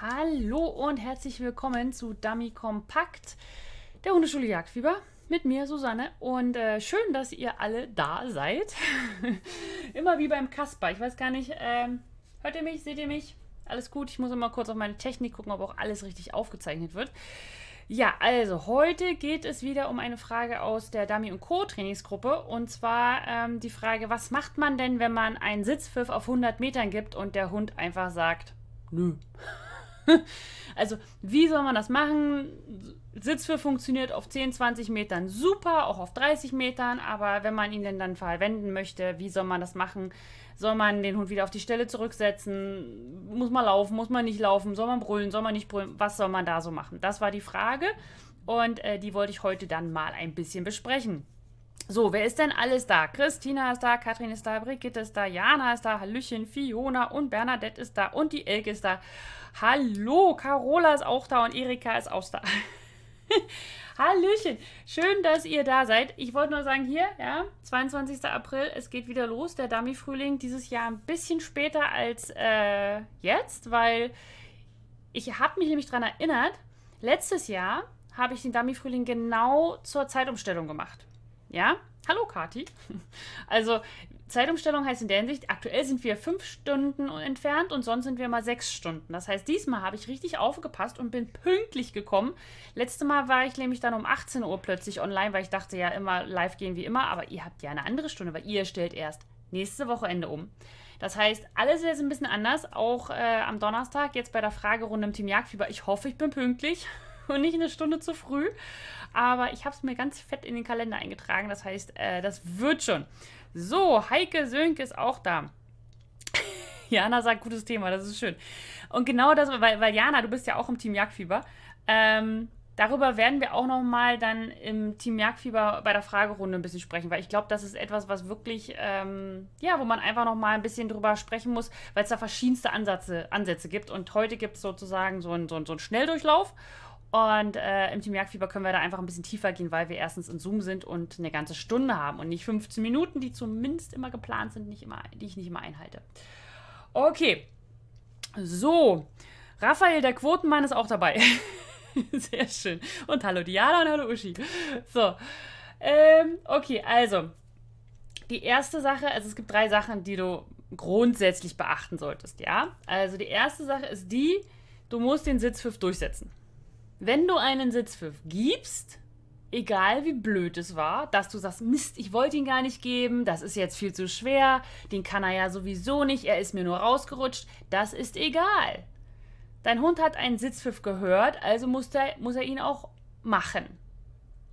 Hallo und herzlich willkommen zu Dummy Kompakt, der Hundeschule Jagdfieber mit mir, Susanne. Und äh, schön, dass ihr alle da seid. immer wie beim Kasper. Ich weiß gar nicht, ähm, hört ihr mich? Seht ihr mich? Alles gut. Ich muss immer kurz auf meine Technik gucken, ob auch alles richtig aufgezeichnet wird. Ja, also heute geht es wieder um eine Frage aus der Dummy und Co. Trainingsgruppe. Und zwar ähm, die Frage, was macht man denn, wenn man einen Sitzpfiff auf 100 Metern gibt und der Hund einfach sagt, nö. also, wie soll man das machen? Sitzfür funktioniert auf 10, 20 Metern super, auch auf 30 Metern, aber wenn man ihn denn dann verwenden möchte, wie soll man das machen? Soll man den Hund wieder auf die Stelle zurücksetzen? Muss man laufen? Muss man nicht laufen? Soll man brüllen? Soll man nicht brüllen? Was soll man da so machen? Das war die Frage und äh, die wollte ich heute dann mal ein bisschen besprechen. So, wer ist denn alles da? Christina ist da, Katrin ist da, Brigitte ist da, Jana ist da, Hallöchen, Fiona und Bernadette ist da und die Elke ist da. Hallo, Carola ist auch da und Erika ist auch da. Hallöchen, schön, dass ihr da seid. Ich wollte nur sagen, hier, ja, 22. April, es geht wieder los. Der Dummy-Frühling dieses Jahr ein bisschen später als äh, jetzt, weil ich habe mich nämlich daran erinnert, letztes Jahr habe ich den Dummy-Frühling genau zur Zeitumstellung gemacht. Ja? Hallo Kati. Also Zeitumstellung heißt in der Hinsicht, aktuell sind wir fünf Stunden entfernt und sonst sind wir mal sechs Stunden. Das heißt, diesmal habe ich richtig aufgepasst und bin pünktlich gekommen. Letztes Mal war ich nämlich dann um 18 Uhr plötzlich online, weil ich dachte ja immer, live gehen wie immer, aber ihr habt ja eine andere Stunde, weil ihr stellt erst nächste Wochenende um. Das heißt, alles ist jetzt ein bisschen anders, auch äh, am Donnerstag, jetzt bei der Fragerunde im Team Jagdfieber. Ich hoffe, ich bin pünktlich. und nicht eine Stunde zu früh. Aber ich habe es mir ganz fett in den Kalender eingetragen. Das heißt, äh, das wird schon. So, Heike Sönke ist auch da. Jana sagt, gutes Thema, das ist schön. Und genau das, weil, weil Jana, du bist ja auch im Team Jagdfieber. Ähm, darüber werden wir auch nochmal dann im Team Jagdfieber bei der Fragerunde ein bisschen sprechen, weil ich glaube, das ist etwas, was wirklich, ähm, ja, wo man einfach nochmal ein bisschen drüber sprechen muss, weil es da verschiedenste Ansätze, Ansätze gibt. Und heute gibt es sozusagen so einen, so, einen, so einen Schnelldurchlauf und äh, im Team Jagdfieber können wir da einfach ein bisschen tiefer gehen, weil wir erstens in Zoom sind und eine ganze Stunde haben und nicht 15 Minuten, die zumindest immer geplant sind, nicht immer, die ich nicht immer einhalte. Okay. So. Raphael, der Quotenmann, ist auch dabei. Sehr schön. Und hallo Diana und hallo Uschi. So. Ähm, okay, also. Die erste Sache, also es gibt drei Sachen, die du grundsätzlich beachten solltest, ja? Also die erste Sache ist die, du musst den Sitzpfiff durchsetzen. Wenn du einen Sitzpfiff gibst, egal wie blöd es war, dass du sagst, Mist, ich wollte ihn gar nicht geben, das ist jetzt viel zu schwer, den kann er ja sowieso nicht, er ist mir nur rausgerutscht, das ist egal. Dein Hund hat einen Sitzpfiff gehört, also muss, der, muss er ihn auch machen.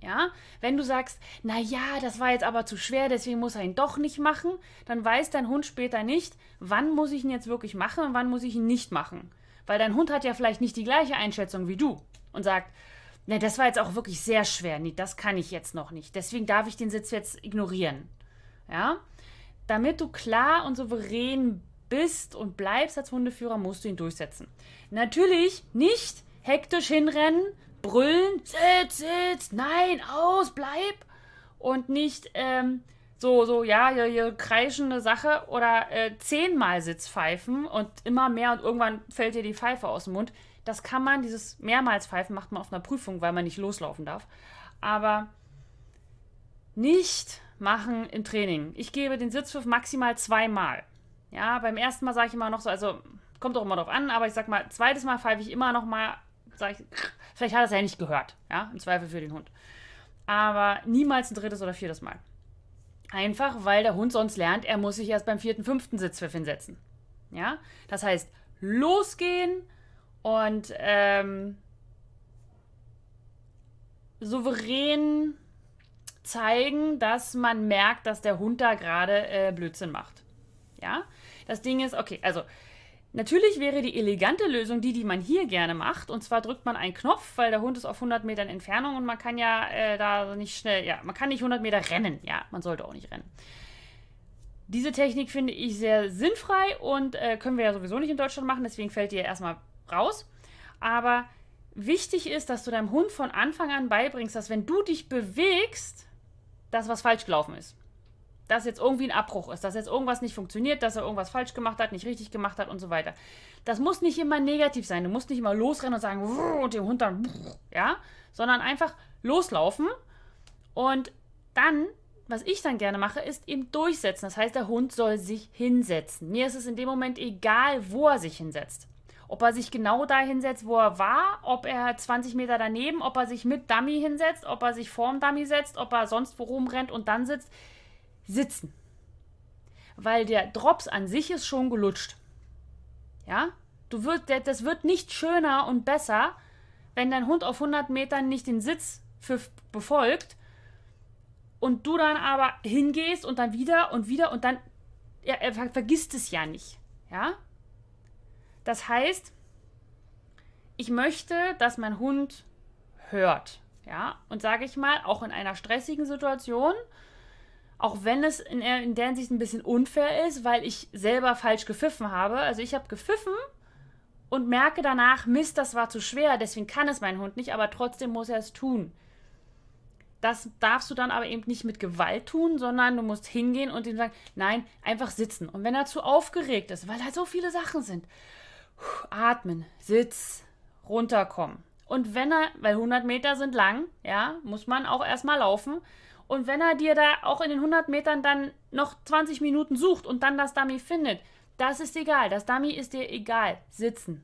Ja, wenn du sagst, na ja, das war jetzt aber zu schwer, deswegen muss er ihn doch nicht machen, dann weiß dein Hund später nicht, wann muss ich ihn jetzt wirklich machen und wann muss ich ihn nicht machen, weil dein Hund hat ja vielleicht nicht die gleiche Einschätzung wie du und sagt, na, ne, das war jetzt auch wirklich sehr schwer. Nee, das kann ich jetzt noch nicht. Deswegen darf ich den Sitz jetzt ignorieren. Ja? Damit du klar und souverän bist und bleibst als Hundeführer, musst du ihn durchsetzen. Natürlich nicht hektisch hinrennen, brüllen, sitz, sitz, nein, aus, bleib. Und nicht ähm, so, so, ja, hier, hier kreischende Sache oder äh, zehnmal Sitz pfeifen und immer mehr und irgendwann fällt dir die Pfeife aus dem Mund. Das kann man, dieses mehrmals Pfeifen macht man auf einer Prüfung, weil man nicht loslaufen darf. Aber nicht machen im Training. Ich gebe den Sitzpfiff maximal zweimal. Ja, beim ersten Mal sage ich immer noch so, also kommt doch immer drauf an, aber ich sag mal, zweites Mal pfeife ich immer noch mal, sage ich, vielleicht hat er es ja nicht gehört. Ja, im Zweifel für den Hund. Aber niemals ein drittes oder viertes Mal. Einfach, weil der Hund sonst lernt, er muss sich erst beim vierten, fünften Sitzpfiff hinsetzen. Ja, das heißt, losgehen, und ähm, souverän zeigen, dass man merkt, dass der Hund da gerade äh, Blödsinn macht. Ja? Das Ding ist, okay, also Natürlich wäre die elegante Lösung die, die man hier gerne macht. Und zwar drückt man einen Knopf, weil der Hund ist auf 100 Metern Entfernung und man kann ja äh, da nicht schnell, ja, man kann nicht 100 Meter rennen. Ja, man sollte auch nicht rennen. Diese Technik finde ich sehr sinnfrei und äh, können wir ja sowieso nicht in Deutschland machen. Deswegen fällt die ja erstmal raus. Aber wichtig ist, dass du deinem Hund von Anfang an beibringst, dass wenn du dich bewegst, dass was falsch gelaufen ist. Dass jetzt irgendwie ein Abbruch ist, dass jetzt irgendwas nicht funktioniert, dass er irgendwas falsch gemacht hat, nicht richtig gemacht hat und so weiter. Das muss nicht immer negativ sein. Du musst nicht immer losrennen und sagen, und dem Hund dann, ja, sondern einfach loslaufen und dann was ich dann gerne mache, ist eben durchsetzen. Das heißt, der Hund soll sich hinsetzen. Mir ist es in dem Moment egal, wo er sich hinsetzt. Ob er sich genau da hinsetzt, wo er war, ob er 20 Meter daneben, ob er sich mit Dummy hinsetzt, ob er sich vorm Dummy setzt, ob er sonst wo rumrennt und dann sitzt. Sitzen. Weil der Drops an sich ist schon gelutscht. Ja? Du wird, das wird nicht schöner und besser, wenn dein Hund auf 100 Metern nicht den Sitz befolgt und du dann aber hingehst und dann wieder und wieder und dann, ja, er vergisst es ja nicht. Ja? Das heißt, ich möchte, dass mein Hund hört. Ja, und sage ich mal, auch in einer stressigen Situation, auch wenn es in, in der Hinsicht ein bisschen unfair ist, weil ich selber falsch gepfiffen habe. Also ich habe gepfiffen und merke danach, Mist, das war zu schwer, deswegen kann es mein Hund nicht, aber trotzdem muss er es tun. Das darfst du dann aber eben nicht mit Gewalt tun, sondern du musst hingehen und ihm sagen, nein, einfach sitzen. Und wenn er zu aufgeregt ist, weil da so viele Sachen sind, atmen, Sitz, runterkommen. Und wenn er, weil 100 Meter sind lang, ja, muss man auch erstmal laufen. Und wenn er dir da auch in den 100 Metern dann noch 20 Minuten sucht und dann das Dummy findet, das ist egal. Das Dummy ist dir egal. Sitzen.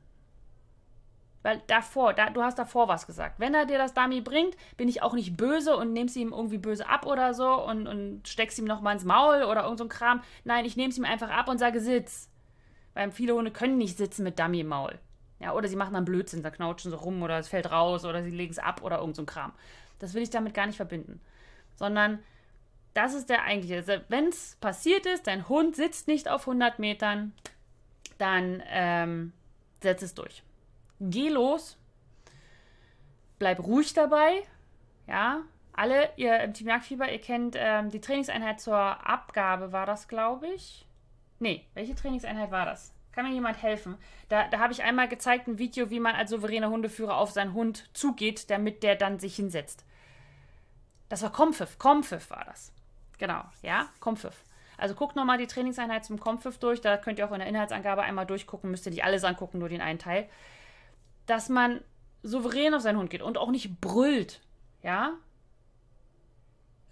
Weil davor, da, du hast davor was gesagt. Wenn er dir das Dummy bringt, bin ich auch nicht böse und nehme es ihm irgendwie böse ab oder so und, und steck's ihm nochmal ins Maul oder irgend so ein Kram. Nein, ich nehme es ihm einfach ab und sage Sitz. Weil viele Hunde können nicht sitzen mit Dummy im Maul. Ja, oder sie machen dann Blödsinn, da knautschen sie rum oder es fällt raus oder sie legen es ab oder irgend so ein Kram. Das will ich damit gar nicht verbinden. Sondern das ist der eigentliche. Also Wenn es passiert ist, dein Hund sitzt nicht auf 100 Metern, dann ähm, setz es durch. Geh los, bleib ruhig dabei. Ja, alle, ihr im Team Jagdfieber, ihr kennt ähm, die Trainingseinheit zur Abgabe, war das, glaube ich. Nee, welche Trainingseinheit war das? Kann mir jemand helfen? Da, da habe ich einmal gezeigt ein Video, wie man als souveräner Hundeführer auf seinen Hund zugeht, damit der dann sich hinsetzt. Das war Kompfiff. Kompfiff war das. Genau, ja, Kompfiff. Also guckt nochmal die Trainingseinheit zum Kompfiff durch. Da könnt ihr auch in der Inhaltsangabe einmal durchgucken. Müsst ihr nicht alles angucken, nur den einen Teil. Dass man souverän auf seinen Hund geht und auch nicht brüllt. Ja?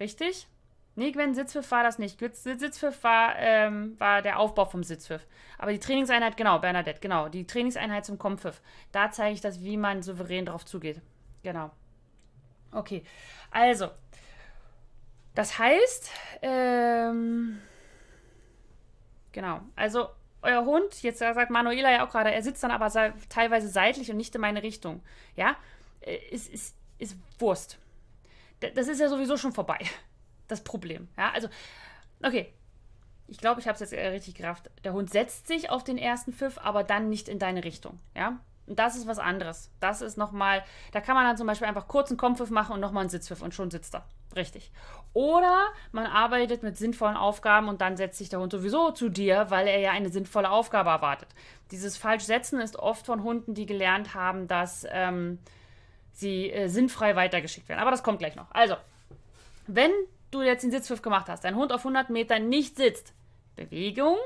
Richtig? Nee, Gwen, Sitzpfiff war das nicht. Sitzpfiff war, ähm, war der Aufbau vom Sitzpfiff. Aber die Trainingseinheit, genau, Bernadette, genau. Die Trainingseinheit zum Kompfiff. Da zeige ich das, wie man souverän drauf zugeht. Genau. Okay, also. Das heißt, ähm, genau, also euer Hund, jetzt sagt Manuela ja auch gerade, er sitzt dann aber teilweise seitlich und nicht in meine Richtung. Ja, ist, äh, ist, ist Wurst. Das ist ja sowieso schon vorbei das Problem. Ja, also, okay. Ich glaube, ich habe es jetzt äh, richtig gerafft. Der Hund setzt sich auf den ersten Pfiff, aber dann nicht in deine Richtung. Ja, und das ist was anderes. Das ist nochmal, da kann man dann zum Beispiel einfach kurz einen Kompfiff machen und nochmal einen Sitzpfiff und schon sitzt er. Richtig. Oder man arbeitet mit sinnvollen Aufgaben und dann setzt sich der Hund sowieso zu dir, weil er ja eine sinnvolle Aufgabe erwartet. Dieses Falschsetzen ist oft von Hunden, die gelernt haben, dass ähm, sie äh, sinnfrei weitergeschickt werden. Aber das kommt gleich noch. Also, wenn du jetzt den Sitzpfiff gemacht hast, dein Hund auf 100 Metern nicht sitzt. Bewegung,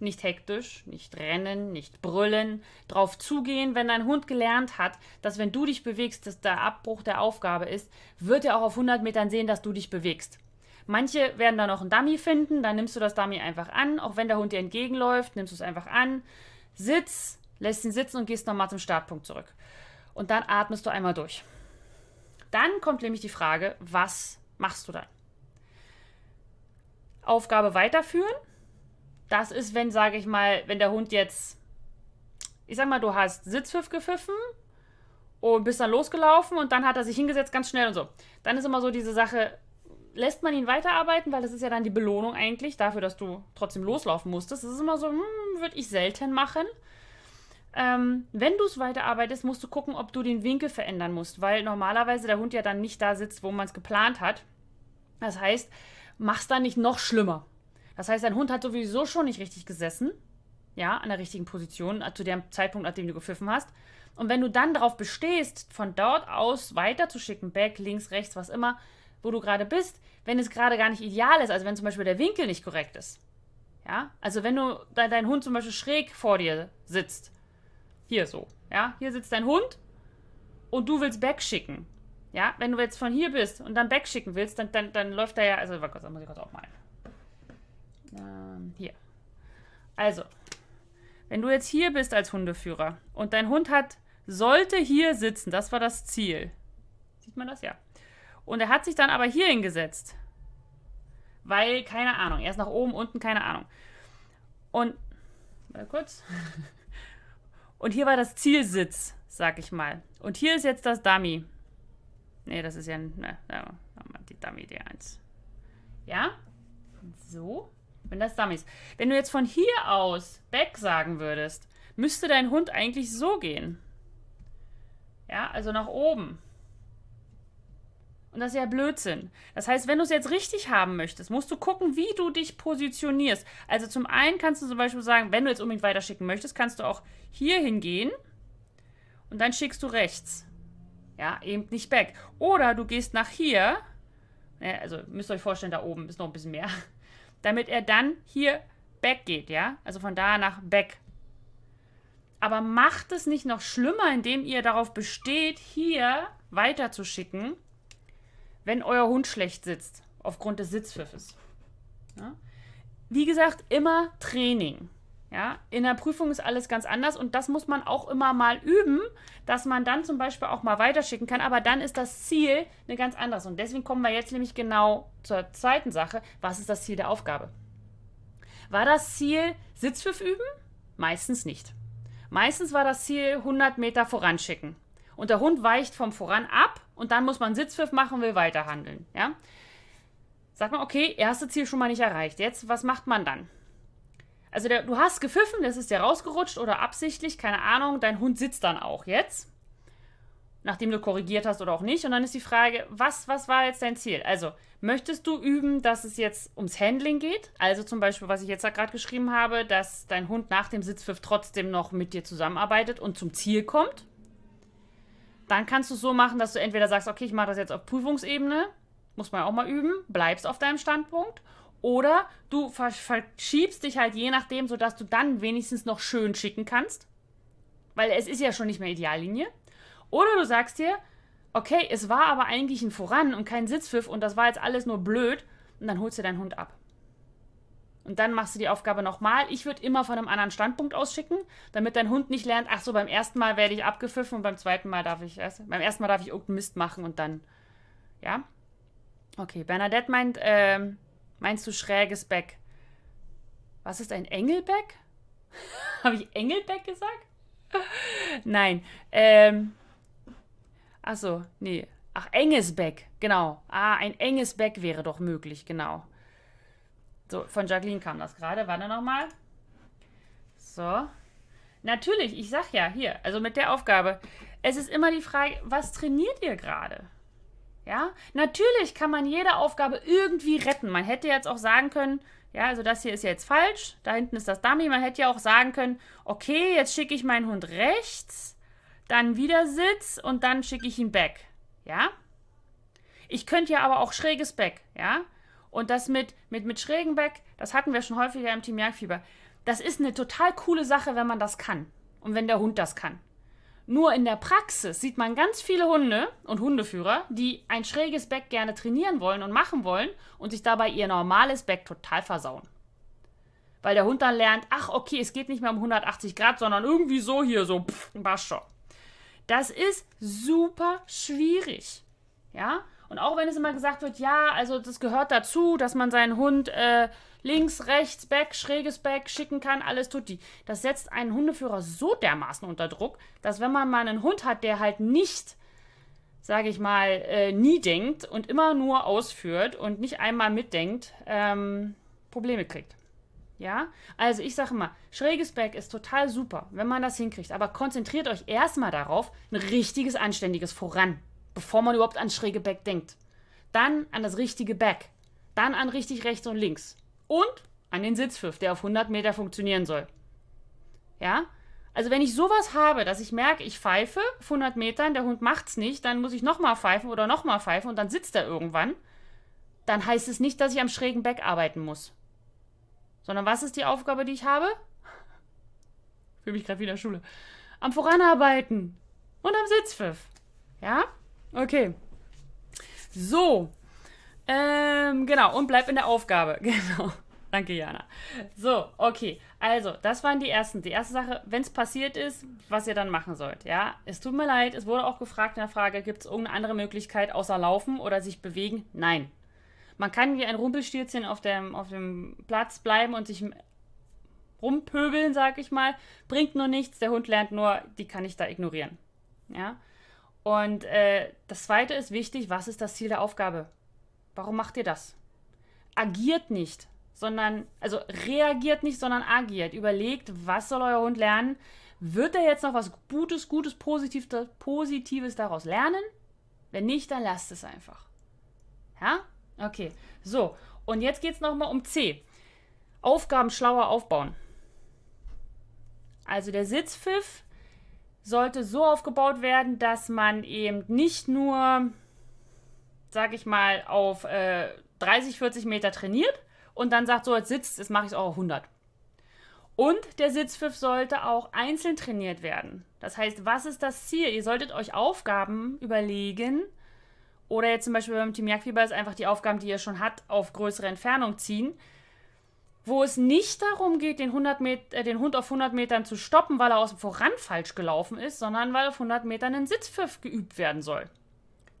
nicht hektisch, nicht rennen, nicht brüllen, drauf zugehen, wenn dein Hund gelernt hat, dass wenn du dich bewegst, dass der Abbruch der Aufgabe ist, wird er auch auf 100 Metern sehen, dass du dich bewegst. Manche werden da noch einen Dummy finden, dann nimmst du das Dummy einfach an, auch wenn der Hund dir entgegenläuft, nimmst du es einfach an, sitz, lässt ihn sitzen und gehst nochmal zum Startpunkt zurück. Und dann atmest du einmal durch. Dann kommt nämlich die Frage, was Machst du dann. Aufgabe weiterführen. Das ist, wenn, sage ich mal, wenn der Hund jetzt, ich sag mal, du hast Sitzpfiff gepfiffen und bist dann losgelaufen und dann hat er sich hingesetzt ganz schnell und so. Dann ist immer so diese Sache, lässt man ihn weiterarbeiten, weil das ist ja dann die Belohnung eigentlich dafür, dass du trotzdem loslaufen musstest. Das ist immer so, hm, würde ich selten machen. Ähm, wenn du es weiterarbeitest, musst du gucken, ob du den Winkel verändern musst, weil normalerweise der Hund ja dann nicht da sitzt, wo man es geplant hat. Das heißt, mach's da nicht noch schlimmer. Das heißt, dein Hund hat sowieso schon nicht richtig gesessen, ja, an der richtigen Position, äh, zu dem Zeitpunkt, an dem du gepfiffen hast. Und wenn du dann darauf bestehst, von dort aus weiterzuschicken, back, links, rechts, was immer, wo du gerade bist, wenn es gerade gar nicht ideal ist, also wenn zum Beispiel der Winkel nicht korrekt ist. Ja, also wenn du de dein Hund zum Beispiel schräg vor dir sitzt, hier so, ja, hier sitzt dein Hund und du willst back schicken. Ja, wenn du jetzt von hier bist und dann backschicken willst, dann, dann, dann läuft da ja. Also, warte kurz, da muss ich kurz aufmalen. Ähm, hier. Also, wenn du jetzt hier bist als Hundeführer und dein Hund hat, sollte hier sitzen, das war das Ziel. Sieht man das? Ja. Und er hat sich dann aber hier hingesetzt. Weil, keine Ahnung, er ist nach oben, unten, keine Ahnung. Und, warte kurz. Und hier war das Zielsitz, sag ich mal. Und hier ist jetzt das Dummy. Ne, das ist ja. Ne, da wir die Dummy D1. Ja? So? Wenn das Dummies. Wenn du jetzt von hier aus back sagen würdest, müsste dein Hund eigentlich so gehen. Ja, also nach oben. Und das ist ja Blödsinn. Das heißt, wenn du es jetzt richtig haben möchtest, musst du gucken, wie du dich positionierst. Also zum einen kannst du zum Beispiel sagen, wenn du jetzt unbedingt weiterschicken möchtest, kannst du auch hier hingehen und dann schickst du rechts. Ja, aimt nicht back. Oder du gehst nach hier, ne, also müsst ihr euch vorstellen, da oben ist noch ein bisschen mehr, damit er dann hier back geht, ja? Also von da nach back. Aber macht es nicht noch schlimmer, indem ihr darauf besteht, hier weiterzuschicken, wenn euer Hund schlecht sitzt, aufgrund des Sitzpfiffes. Ja? Wie gesagt, immer Training. Ja, in der Prüfung ist alles ganz anders und das muss man auch immer mal üben, dass man dann zum Beispiel auch mal weiterschicken kann. Aber dann ist das Ziel eine ganz anderes. Und deswegen kommen wir jetzt nämlich genau zur zweiten Sache. Was ist das Ziel der Aufgabe? War das Ziel Sitzpfiff üben? Meistens nicht. Meistens war das Ziel 100 Meter voranschicken. Und der Hund weicht vom Voran ab und dann muss man Sitzpfiff machen, und will weiterhandeln. Ja? Sagt man, okay, erste Ziel schon mal nicht erreicht. Jetzt, was macht man dann? Also der, du hast gepfiffen, das ist ja rausgerutscht oder absichtlich, keine Ahnung, dein Hund sitzt dann auch jetzt. Nachdem du korrigiert hast oder auch nicht. Und dann ist die Frage, was, was war jetzt dein Ziel? Also, möchtest du üben, dass es jetzt ums Handling geht? Also zum Beispiel, was ich jetzt gerade geschrieben habe, dass dein Hund nach dem Sitzpfiff trotzdem noch mit dir zusammenarbeitet und zum Ziel kommt. Dann kannst du es so machen, dass du entweder sagst, okay, ich mache das jetzt auf Prüfungsebene, muss man auch mal üben, bleibst auf deinem Standpunkt oder du verschiebst dich halt je nachdem, sodass du dann wenigstens noch schön schicken kannst. Weil es ist ja schon nicht mehr Ideallinie. Oder du sagst dir, okay, es war aber eigentlich ein Voran und kein Sitzpfiff und das war jetzt alles nur blöd. Und dann holst du deinen Hund ab. Und dann machst du die Aufgabe nochmal. Ich würde immer von einem anderen Standpunkt ausschicken, damit dein Hund nicht lernt, ach so, beim ersten Mal werde ich abgepfiffen und beim zweiten Mal darf ich, weißt beim ersten Mal darf ich irgendeinen Mist machen und dann, ja. Okay, Bernadette meint, ähm, Meinst du schräges Beck? Was ist ein Engelbeck? Habe ich Engelbeck gesagt? Nein. Ähm. so, nee. Ach, enges Beck, genau. Ah, ein enges Beck wäre doch möglich, genau. So, von Jacqueline kam das gerade. Warte nochmal. So. Natürlich, ich sag ja hier, also mit der Aufgabe. Es ist immer die Frage, was trainiert ihr gerade? Ja, natürlich kann man jede Aufgabe irgendwie retten. Man hätte jetzt auch sagen können, ja, also das hier ist jetzt falsch, da hinten ist das Dummy. Man hätte ja auch sagen können, okay, jetzt schicke ich meinen Hund rechts, dann wieder Sitz und dann schicke ich ihn back. Ja? Ich könnte ja aber auch schräges Back, ja? Und das mit, mit, mit schrägen Back, das hatten wir schon häufiger im Team Jagdfieber. Das ist eine total coole Sache, wenn man das kann. Und wenn der Hund das kann. Nur in der Praxis sieht man ganz viele Hunde und Hundeführer, die ein schräges Beck gerne trainieren wollen und machen wollen und sich dabei ihr normales Beck total versauen. Weil der Hund dann lernt, ach okay, es geht nicht mehr um 180 Grad, sondern irgendwie so hier, so, pff, passt schon. Das ist super schwierig. Ja? Und auch wenn es immer gesagt wird, ja, also das gehört dazu, dass man seinen Hund äh, links, rechts, Back, schräges Back schicken kann, alles tut die. Das setzt einen Hundeführer so dermaßen unter Druck, dass wenn man mal einen Hund hat, der halt nicht sage ich mal, äh, nie denkt und immer nur ausführt und nicht einmal mitdenkt, ähm, Probleme kriegt. Ja, also ich sage mal, schräges Back ist total super, wenn man das hinkriegt. Aber konzentriert euch erstmal darauf, ein richtiges, anständiges voran, bevor man überhaupt an schräge Back denkt. Dann an das richtige Back. Dann an richtig rechts und links und an den Sitzpfiff, der auf 100 Meter funktionieren soll. Ja? Also wenn ich sowas habe, dass ich merke, ich pfeife auf 100 Metern, der Hund macht's nicht, dann muss ich nochmal pfeifen oder nochmal pfeifen und dann sitzt er irgendwann, dann heißt es nicht, dass ich am schrägen Beck arbeiten muss. Sondern was ist die Aufgabe, die ich habe? Ich fühle mich gerade wie in der Schule. Am Voranarbeiten und am Sitzpfiff. Ja? Okay. So. Ähm, genau. Und bleib in der Aufgabe. Genau. Danke, Jana. So, okay. Also, das waren die ersten. Die erste Sache, wenn es passiert ist, was ihr dann machen sollt. Ja, es tut mir leid, es wurde auch gefragt in der Frage, gibt es irgendeine andere Möglichkeit außer laufen oder sich bewegen? Nein. Man kann wie ein Rumpelstilzchen auf dem, auf dem Platz bleiben und sich rumpöbeln, sag ich mal. Bringt nur nichts, der Hund lernt nur, die kann ich da ignorieren. Ja. Und äh, das zweite ist wichtig, was ist das Ziel der Aufgabe? Warum macht ihr das? Agiert nicht sondern, also reagiert nicht, sondern agiert. Überlegt, was soll euer Hund lernen? Wird er jetzt noch was Gutes, Gutes, Positiv, Positives daraus lernen? Wenn nicht, dann lasst es einfach. Ja? Okay. So, und jetzt geht es nochmal um C. Aufgaben schlauer aufbauen. Also der Sitzpfiff sollte so aufgebaut werden, dass man eben nicht nur, sag ich mal, auf äh, 30, 40 Meter trainiert, und dann sagt, so jetzt sitzt, jetzt mache ich es auch auf 100. Und der Sitzpfiff sollte auch einzeln trainiert werden. Das heißt, was ist das Ziel? Ihr solltet euch Aufgaben überlegen oder jetzt zum Beispiel beim Team Jagdfieber ist einfach die Aufgaben, die ihr schon habt, auf größere Entfernung ziehen, wo es nicht darum geht, den, Met, äh, den Hund auf 100 Metern zu stoppen, weil er aus dem Voran falsch gelaufen ist, sondern weil auf 100 Metern ein Sitzpfiff geübt werden soll.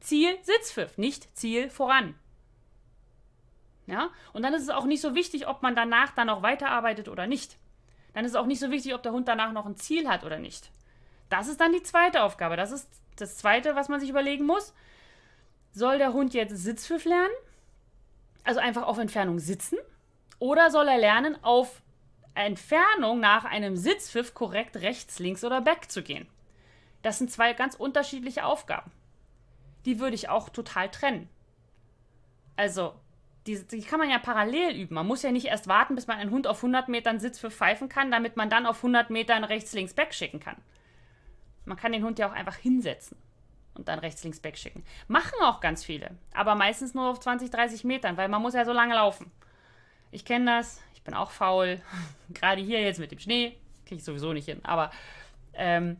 Ziel Sitzpfiff, nicht Ziel voran. Ja? Und dann ist es auch nicht so wichtig, ob man danach dann noch weiterarbeitet oder nicht. Dann ist es auch nicht so wichtig, ob der Hund danach noch ein Ziel hat oder nicht. Das ist dann die zweite Aufgabe. Das ist das zweite, was man sich überlegen muss. Soll der Hund jetzt Sitzpfiff lernen? Also einfach auf Entfernung sitzen? Oder soll er lernen, auf Entfernung nach einem Sitzpfiff korrekt rechts, links oder back zu gehen? Das sind zwei ganz unterschiedliche Aufgaben. Die würde ich auch total trennen. Also die, die, kann man ja parallel üben. Man muss ja nicht erst warten, bis man einen Hund auf 100 Metern Sitz für pfeifen kann, damit man dann auf 100 Metern rechts, links, back schicken kann. Man kann den Hund ja auch einfach hinsetzen und dann rechts, links, back schicken. Machen auch ganz viele, aber meistens nur auf 20, 30 Metern, weil man muss ja so lange laufen. Ich kenne das, ich bin auch faul. Gerade hier jetzt mit dem Schnee kriege ich sowieso nicht hin, aber... Ähm,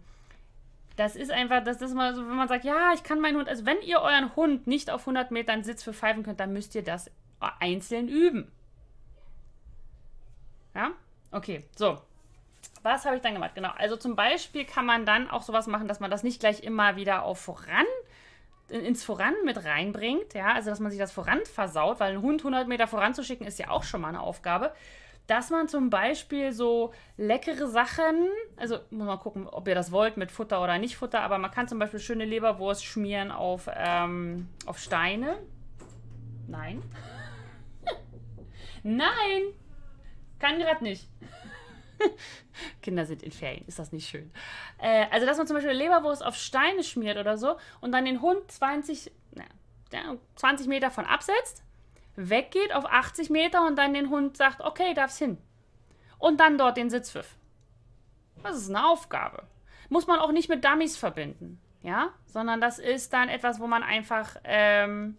das ist einfach, das ist mal so, wenn man sagt, ja, ich kann meinen Hund, also wenn ihr euren Hund nicht auf 100 Metern Sitz für pfeifen könnt, dann müsst ihr das einzeln üben. Ja, okay, so. Was habe ich dann gemacht? Genau, also zum Beispiel kann man dann auch sowas machen, dass man das nicht gleich immer wieder auf voran ins Voran mit reinbringt, ja, also dass man sich das Voran versaut, weil einen Hund 100 Meter voranzuschicken ist ja auch schon mal eine Aufgabe, dass man zum Beispiel so leckere Sachen, also muss man gucken, ob ihr das wollt mit Futter oder nicht Futter, aber man kann zum Beispiel schöne Leberwurst schmieren auf, ähm, auf Steine. Nein. Nein! Kann gerade nicht. Kinder sind in Ferien, ist das nicht schön? Äh, also, dass man zum Beispiel Leberwurst auf Steine schmiert oder so und dann den Hund 20, na, 20 Meter von absetzt, weggeht auf 80 Meter und dann den Hund sagt, okay, darf's hin. Und dann dort den Sitzpfiff. Das ist eine Aufgabe. Muss man auch nicht mit Dummies verbinden, ja? Sondern das ist dann etwas, wo man einfach ähm,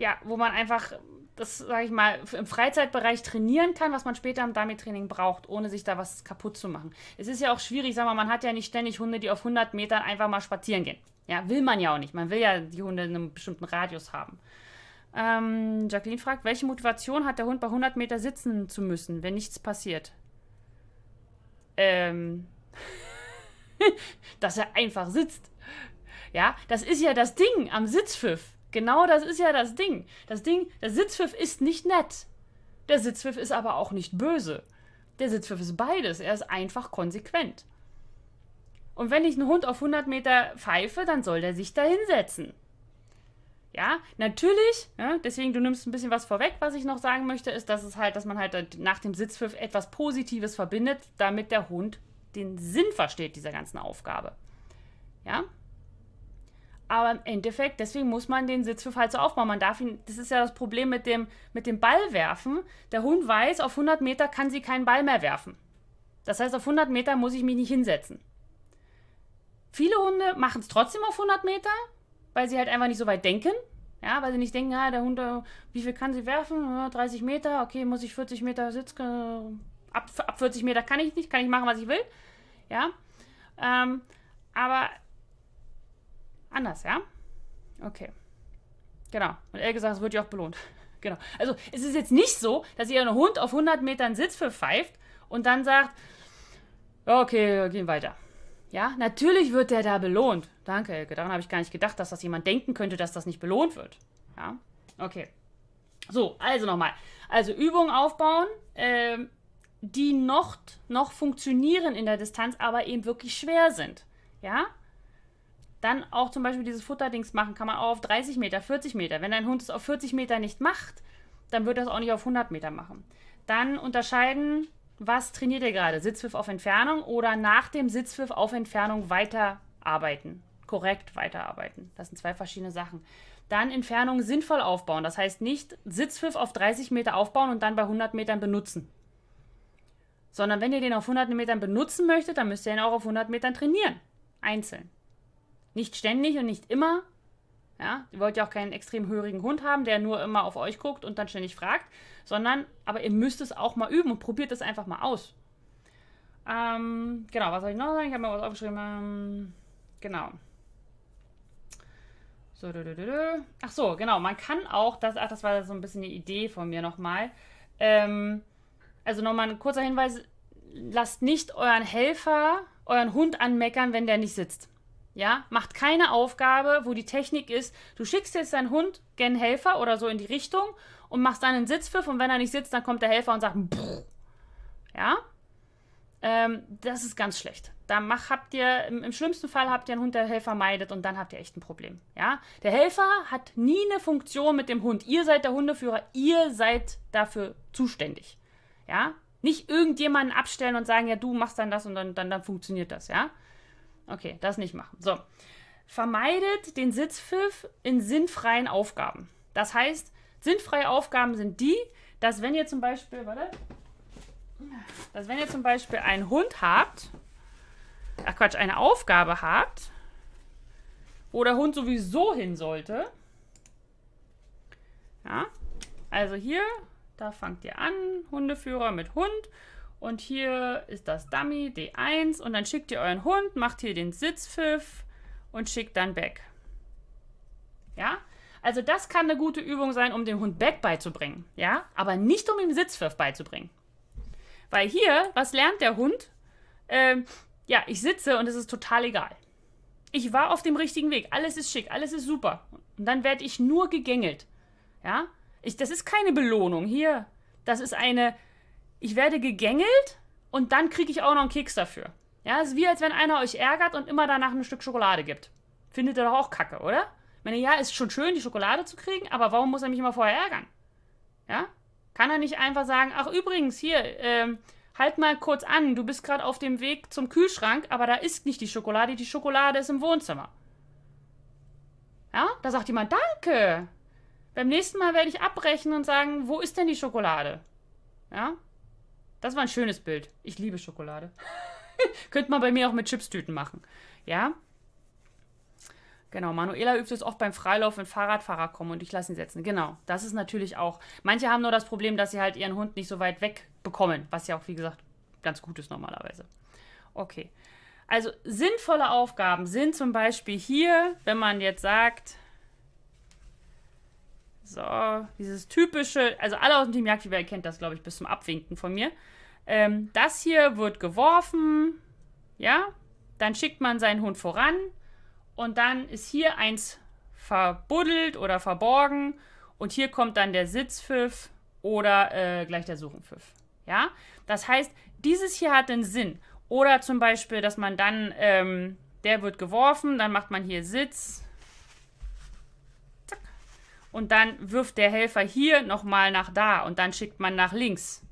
ja, wo man einfach das, sage ich mal, im Freizeitbereich trainieren kann, was man später im Dummy-Training braucht, ohne sich da was kaputt zu machen. Es ist ja auch schwierig, sag mal, man hat ja nicht ständig Hunde, die auf 100 Metern einfach mal spazieren gehen. Ja, will man ja auch nicht. Man will ja die Hunde in einem bestimmten Radius haben. Ähm, Jacqueline fragt, welche Motivation hat der Hund bei 100 Meter sitzen zu müssen, wenn nichts passiert? Ähm, dass er einfach sitzt. Ja, das ist ja das Ding am Sitzpfiff. Genau das ist ja das Ding. Das Ding, der Sitzpfiff ist nicht nett. Der Sitzpfiff ist aber auch nicht böse. Der Sitzpfiff ist beides. Er ist einfach konsequent. Und wenn ich einen Hund auf 100 Meter pfeife, dann soll der sich da hinsetzen. Ja, natürlich, ja, deswegen, du nimmst ein bisschen was vorweg, was ich noch sagen möchte, ist, dass es halt, dass man halt nach dem Sitzpfiff etwas Positives verbindet, damit der Hund den Sinn versteht dieser ganzen Aufgabe. Ja, aber im Endeffekt, deswegen muss man den Sitz für falsch so aufbauen. Man darf ihn, das ist ja das Problem mit dem, mit dem Ballwerfen. Der Hund weiß, auf 100 Meter kann sie keinen Ball mehr werfen. Das heißt, auf 100 Meter muss ich mich nicht hinsetzen. Viele Hunde machen es trotzdem auf 100 Meter, weil sie halt einfach nicht so weit denken. Ja, weil sie nicht denken, ah, der Hund, äh, wie viel kann sie werfen? 30 Meter, okay, muss ich 40 Meter sitzen? Äh, ab, ab 40 Meter kann ich nicht, kann ich machen, was ich will. Ja, ähm, aber Anders, ja? Okay. Genau. Und ehrlich gesagt, es wird ja auch belohnt. genau. Also es ist jetzt nicht so, dass ihr einen Hund auf 100 Metern Sitz verpfeift und dann sagt, okay, gehen weiter. Ja, natürlich wird der da belohnt. Danke, Elke. Daran habe ich gar nicht gedacht, dass das jemand denken könnte, dass das nicht belohnt wird. Ja, okay. So, also nochmal. Also Übungen aufbauen, äh, die noch, noch funktionieren in der Distanz, aber eben wirklich schwer sind. Ja, dann auch zum Beispiel dieses Futterdings machen, kann man auch auf 30 Meter, 40 Meter. Wenn dein Hund es auf 40 Meter nicht macht, dann wird er es auch nicht auf 100 Meter machen. Dann unterscheiden, was trainiert ihr gerade? Sitzpfiff auf Entfernung oder nach dem Sitzpfiff auf Entfernung weiterarbeiten? Korrekt weiterarbeiten. Das sind zwei verschiedene Sachen. Dann Entfernung sinnvoll aufbauen. Das heißt nicht Sitzpfiff auf 30 Meter aufbauen und dann bei 100 Metern benutzen. Sondern wenn ihr den auf 100 Metern benutzen möchtet, dann müsst ihr ihn auch auf 100 Metern trainieren. Einzeln. Nicht ständig und nicht immer. Ja, ihr wollt ja auch keinen extrem hörigen Hund haben, der nur immer auf euch guckt und dann ständig fragt, sondern, aber ihr müsst es auch mal üben und probiert es einfach mal aus. Ähm, genau, was soll ich noch sagen? Ich habe mir was aufgeschrieben. Ähm, genau. So, dö, dö, dö. Ach so, genau. Man kann auch, das, ach, das war so ein bisschen die Idee von mir nochmal. Ähm, also nochmal ein kurzer Hinweis: Lasst nicht euren Helfer, euren Hund anmeckern, wenn der nicht sitzt. Ja, macht keine Aufgabe, wo die Technik ist, du schickst jetzt deinen Hund gen Helfer oder so in die Richtung und machst dann einen Sitzpfiff und wenn er nicht sitzt, dann kommt der Helfer und sagt, Bruh. ja, ähm, das ist ganz schlecht. Da mach, habt ihr, im, schlimmsten Fall habt ihr einen Hund, der Helfer meidet und dann habt ihr echt ein Problem. Ja? Der Helfer hat nie eine Funktion mit dem Hund. Ihr seid der Hundeführer, ihr seid dafür zuständig. Ja? Nicht irgendjemanden abstellen und sagen, ja, du machst dann das und dann, dann, dann funktioniert das, ja. Okay, das nicht machen. So. Vermeidet den Sitzpfiff in sinnfreien Aufgaben. Das heißt, sinnfreie Aufgaben sind die, dass wenn ihr zum Beispiel, warte, dass wenn ihr zum Beispiel einen Hund habt, ach Quatsch, eine Aufgabe habt, wo der Hund sowieso hin sollte. Ja, also hier, da fangt ihr an, Hundeführer mit Hund und hier ist das Dummy, D1. Und dann schickt ihr euren Hund, macht hier den Sitzpfiff und schickt dann Back. Ja? Also das kann eine gute Übung sein, um dem Hund Back beizubringen. Ja? Aber nicht um ihm Sitzpfiff beizubringen. Weil hier, was lernt der Hund? Ähm, ja, ich sitze und es ist total egal. Ich war auf dem richtigen Weg. Alles ist schick, alles ist super. Und dann werde ich nur gegängelt. Ja? Ich, das ist keine Belohnung hier. Das ist eine ich werde gegängelt und dann kriege ich auch noch einen Keks dafür. Ja, es ist wie, als wenn einer euch ärgert und immer danach ein Stück Schokolade gibt. Findet ihr doch auch kacke, oder? Ich Meine, ja, ist schon schön, die Schokolade zu kriegen, aber warum muss er mich immer vorher ärgern? Ja? Kann er nicht einfach sagen, ach übrigens, hier, ähm, halt mal kurz an, du bist gerade auf dem Weg zum Kühlschrank, aber da ist nicht die Schokolade, die Schokolade ist im Wohnzimmer. Ja? Da sagt jemand, danke. Beim nächsten Mal werde ich abbrechen und sagen, wo ist denn die Schokolade? Ja? Das war ein schönes Bild. Ich liebe Schokolade. Könnte man bei mir auch mit Chipstüten machen. Ja? Genau, Manuela übt es oft beim Freilauf, wenn Fahrradfahrer kommen und ich lasse ihn setzen. Genau, das ist natürlich auch. Manche haben nur das Problem, dass sie halt ihren Hund nicht so weit weg bekommen, was ja auch, wie gesagt, ganz gut ist normalerweise. Okay. Also sinnvolle Aufgaben sind zum Beispiel hier, wenn man jetzt sagt, so, dieses typische, also alle aus dem Team Jagdfieber erkennt das, glaube ich, bis zum Abwinken von mir. Ähm, das hier wird geworfen, ja, dann schickt man seinen Hund voran und dann ist hier eins verbuddelt oder verborgen und hier kommt dann der Sitzpfiff oder äh, gleich der Suchenpfiff, ja. Das heißt, dieses hier hat einen Sinn. Oder zum Beispiel, dass man dann, ähm, der wird geworfen, dann macht man hier Sitz, und dann wirft der Helfer hier nochmal nach da und dann schickt man nach links.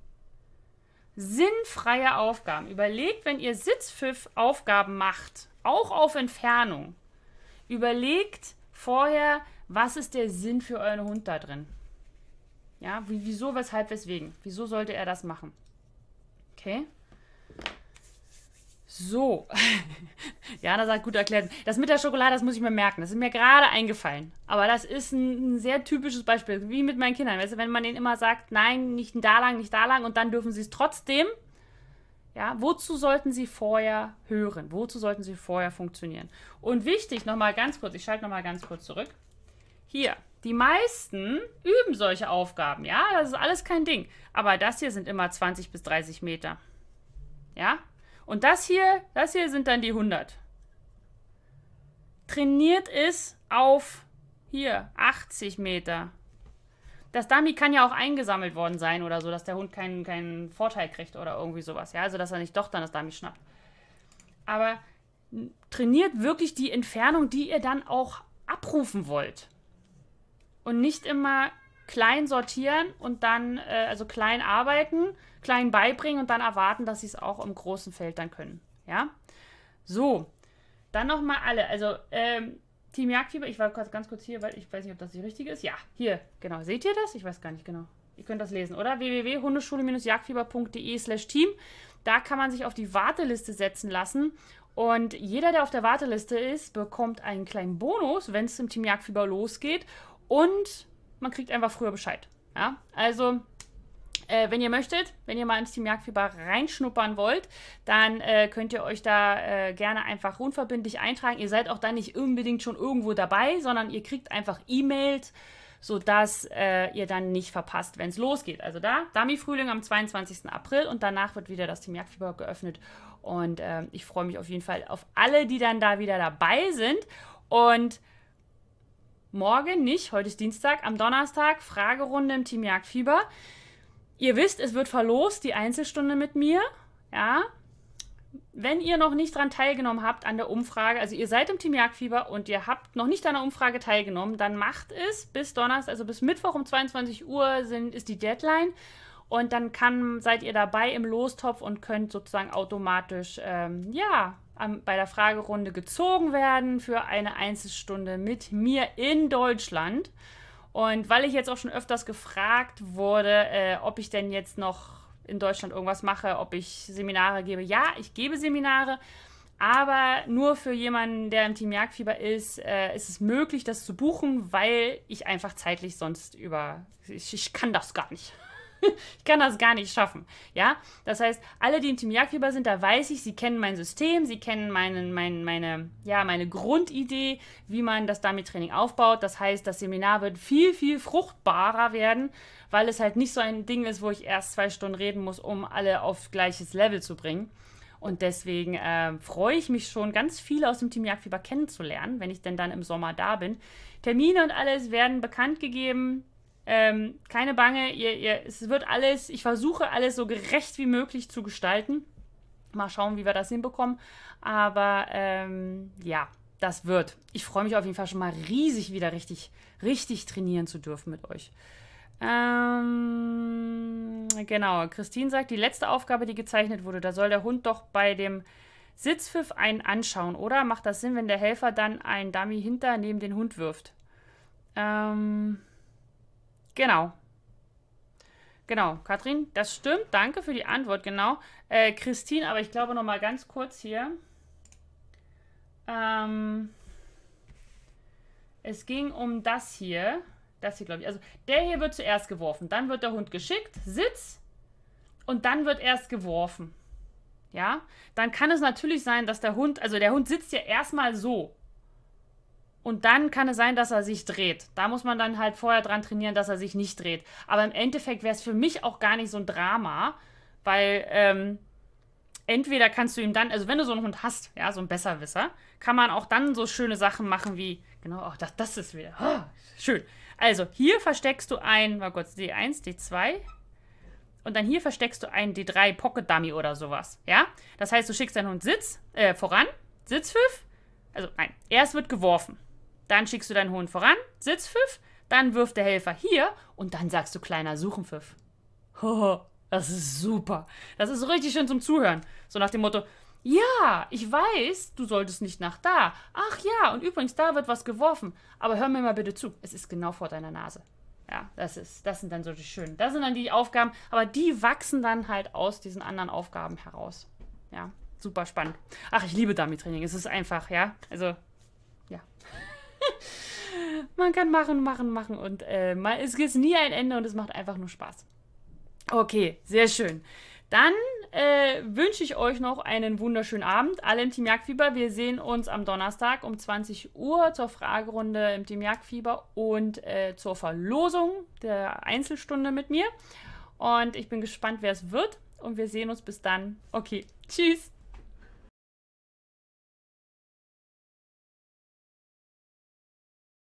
Sinnfreie Aufgaben. Überlegt, wenn ihr Sitzpfiff Aufgaben macht, auch auf Entfernung, überlegt vorher, was ist der Sinn für euren Hund da drin? Ja, wieso, weshalb, weswegen? Wieso sollte er das machen? Okay? So. Jana sagt, gut erklärt. Das mit der Schokolade, das muss ich mir merken. Das ist mir gerade eingefallen. Aber das ist ein, ein, sehr typisches Beispiel, wie mit meinen Kindern. Weißt du, wenn man denen immer sagt, nein, nicht da lang, nicht da lang und dann dürfen sie es trotzdem. Ja, wozu sollten sie vorher hören? Wozu sollten sie vorher funktionieren? Und wichtig, nochmal ganz kurz, ich schalte nochmal ganz kurz zurück. Hier, die meisten üben solche Aufgaben, ja, das ist alles kein Ding. Aber das hier sind immer 20 bis 30 Meter. Ja, und das hier, das hier sind dann die 100. Trainiert ist auf hier 80 Meter. Das Dummy kann ja auch eingesammelt worden sein oder so, dass der Hund keinen, keinen Vorteil kriegt oder irgendwie sowas. Ja, also dass er nicht doch dann das Dummy schnappt. Aber trainiert wirklich die Entfernung, die ihr dann auch abrufen wollt. Und nicht immer klein sortieren und dann, äh, also klein arbeiten, klein beibringen und dann erwarten, dass sie es auch im großen Feld dann können. Ja? So, dann nochmal alle. Also, ähm, Team Jagdfieber, ich war ganz kurz hier, weil ich weiß nicht, ob das die richtige ist. Ja, hier, genau. Seht ihr das? Ich weiß gar nicht genau. Ihr könnt das lesen, oder? www.hundeschule-jagdfieber.de slash Team. Da kann man sich auf die Warteliste setzen lassen. Und jeder, der auf der Warteliste ist, bekommt einen kleinen Bonus, wenn es im Team Jagdfieber losgeht. Und man kriegt einfach früher Bescheid. Ja, also äh, wenn ihr möchtet, wenn ihr mal ins Team Jagdfieber reinschnuppern wollt, dann äh, könnt ihr euch da äh, gerne einfach unverbindlich eintragen. Ihr seid auch da nicht unbedingt schon irgendwo dabei, sondern ihr kriegt einfach E-Mails, sodass äh, ihr dann nicht verpasst, wenn es losgeht. Also da, Dummy-Frühling am 22. April und danach wird wieder das Team Jagdfieber geöffnet. Und ähm, ich freue mich auf jeden Fall auf alle, die dann da wieder dabei sind. Und morgen nicht, heute ist Dienstag, am Donnerstag Fragerunde im Team Jagdfieber. Ihr wisst, es wird verlost, die Einzelstunde mit mir. Ja. Wenn ihr noch nicht daran teilgenommen habt an der Umfrage, also ihr seid im Team Jagdfieber und ihr habt noch nicht an der Umfrage teilgenommen, dann macht es bis Donnerstag, also bis Mittwoch um 22 Uhr sind, ist die Deadline. Und dann kann, seid ihr dabei im Lostopf und könnt sozusagen automatisch, ähm, ja, am, bei der Fragerunde gezogen werden für eine Einzelstunde mit mir in Deutschland. Und weil ich jetzt auch schon öfters gefragt wurde, äh, ob ich denn jetzt noch in Deutschland irgendwas mache, ob ich Seminare gebe. Ja, ich gebe Seminare, aber nur für jemanden, der im Team Jagdfieber ist, äh, ist es möglich, das zu buchen, weil ich einfach zeitlich sonst über. Ich, ich kann das gar nicht. ich kann das gar nicht schaffen. Ja, das heißt, alle, die im Team Jagdfieber sind, da weiß ich, sie kennen mein System, sie kennen meinen, mein, meine, ja, meine Grundidee, wie man das Dummy-Training aufbaut. Das heißt, das Seminar wird viel, viel fruchtbarer werden, weil es halt nicht so ein Ding ist, wo ich erst zwei Stunden reden muss, um alle auf gleiches Level zu bringen. Und deswegen äh, freue ich mich schon, ganz viele aus dem Team Jagdfieber kennenzulernen, wenn ich denn dann im Sommer da bin. Termine und alles werden bekannt gegeben. Ähm, keine Bange, ihr, ihr, es wird alles, ich versuche alles so gerecht wie möglich zu gestalten. Mal schauen, wie wir das hinbekommen. Aber ähm, ja, das wird. Ich freue mich auf jeden Fall schon mal riesig, wieder richtig, richtig trainieren zu dürfen mit euch. Ähm, genau, Christine sagt, die letzte Aufgabe, die gezeichnet wurde, da soll der Hund doch bei dem Sitzpfiff einen anschauen, oder? Macht das Sinn, wenn der Helfer dann einen Dummy hinter neben den Hund wirft? Ähm, Genau. Genau, Katrin, das stimmt. Danke für die Antwort, genau. Äh, Christine, aber ich glaube noch mal ganz kurz hier. Ähm, es ging um das hier. Das hier, glaube ich. Also der hier wird zuerst geworfen. Dann wird der Hund geschickt, Sitz. Und dann wird erst geworfen. Ja, dann kann es natürlich sein, dass der Hund, also der Hund sitzt ja erstmal so. Und dann kann es sein, dass er sich dreht. Da muss man dann halt vorher dran trainieren, dass er sich nicht dreht. Aber im Endeffekt wäre es für mich auch gar nicht so ein Drama, weil ähm, entweder kannst du ihm dann, also wenn du so einen Hund hast, ja, so einen Besserwisser, kann man auch dann so schöne Sachen machen wie, genau, oh, das, das ist wieder oh, schön. Also hier versteckst du ein, mal oh Gott, D1, D2, und dann hier versteckst du ein D3 Pocket Dummy oder sowas. Ja? Das heißt, du schickst deinen Hund Sitz äh, voran, Sitzpfiff. Also nein, erst wird geworfen. Dann schickst du deinen Hohn voran, Sitzpfiff, dann wirft der Helfer hier und dann sagst du kleiner Suchenpfiff. Hoho, das ist super. Das ist richtig schön zum Zuhören. So nach dem Motto, ja, ich weiß, du solltest nicht nach da. Ach ja, und übrigens, da wird was geworfen. Aber hör mir mal bitte zu, es ist genau vor deiner Nase. Ja, das ist, das sind dann so die schönen. Das sind dann die Aufgaben, aber die wachsen dann halt aus diesen anderen Aufgaben heraus. Ja, super spannend. Ach, ich liebe Dummy-Training. Es ist einfach, ja. Also, ja. man kann machen, machen, machen und äh, mal, es gibt nie ein Ende und es macht einfach nur Spaß. Okay, sehr schön. Dann äh, wünsche ich euch noch einen wunderschönen Abend, alle im Team Jagdfieber. Wir sehen uns am Donnerstag um 20 Uhr zur Fragerunde im Team Jagdfieber und äh, zur Verlosung der Einzelstunde mit mir. Und ich bin gespannt, wer es wird. Und wir sehen uns bis dann. Okay, tschüss.